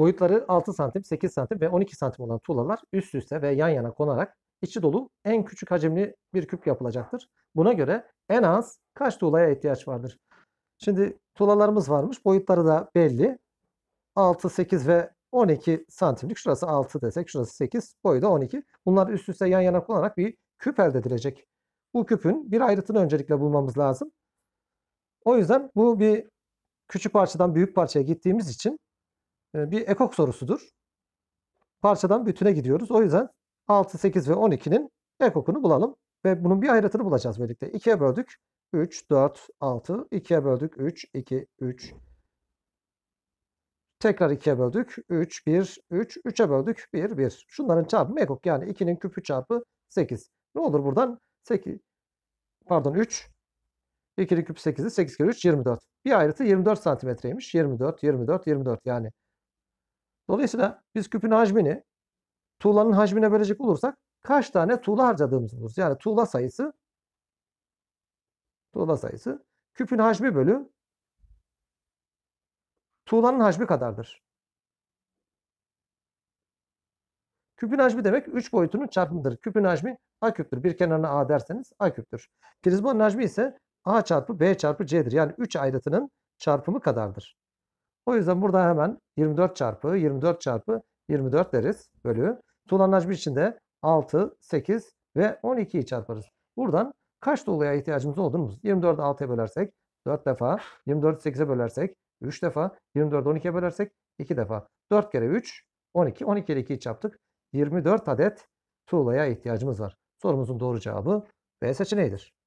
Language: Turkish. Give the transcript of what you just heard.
Boyutları 6 santim, 8 santim ve 12 santim olan tuğlalar üst üste ve yan yana konarak içi dolu en küçük hacimli bir küp yapılacaktır. Buna göre en az kaç tuğlaya ihtiyaç vardır? Şimdi tuğlalarımız varmış. Boyutları da belli. 6, 8 ve 12 santimlik. Şurası 6 desek, şurası 8, boyu da 12. Bunlar üst üste yan yana konarak bir küp elde edilecek. Bu küpün bir ayrıtını öncelikle bulmamız lazım. O yüzden bu bir küçük parçadan büyük parçaya gittiğimiz için ee, bir ekok sorusudur. Parçadan bütüne gidiyoruz. O yüzden 6, 8 ve 12'nin ekokunu bulalım. Ve bunun bir ayrıtını bulacağız birlikte. 2'ye böldük. 3, 4, 6. 2'ye böldük. 3, 2, 3. Tekrar 2'ye böldük. 3, 1, 3. 3'e böldük. 1, 1. Şunların çarpımı ekok. Yani 2'nin küpü çarpı 8. Ne olur buradan? 8. Pardon 3. 2'nin küpü 8'i 8 kere 3 24. Bir ayrıtı 24 santimetreymiş. 24, 24, 24. Yani Dolayısıyla biz küpün hacmini tuğlanın hacmine bölecek olursak kaç tane tuğla harcadığımız olur. Yani tuğla sayısı tuğla sayısı küpün hacmi bölü tuğlanın hacmi kadardır. Küpün hacmi demek 3 boyutunun çarpımıdır. Küpün hacmi A küptür. Bir kenarına A derseniz A küptür. Prizmanın hacmi ise A çarpı B çarpı C'dir. Yani 3 ayrıtının çarpımı kadardır. O yüzden burada hemen 24 çarpı 24 çarpı 24 deriz bölü. Tuğlanlaşmış için de 6, 8 ve 12'yi çarparız. Buradan kaç doluya ihtiyacımız olduğunu 24'ü 6'ya bölersek 4 defa, 24'ü 8'e bölersek 3 defa, 24'ü 12'ye bölersek 2 defa. 4 kere 3, 12. 12 ile 2'yi çarptık. 24 adet tuğlaya ihtiyacımız var. Sorumuzun doğru cevabı B seçeneğidir.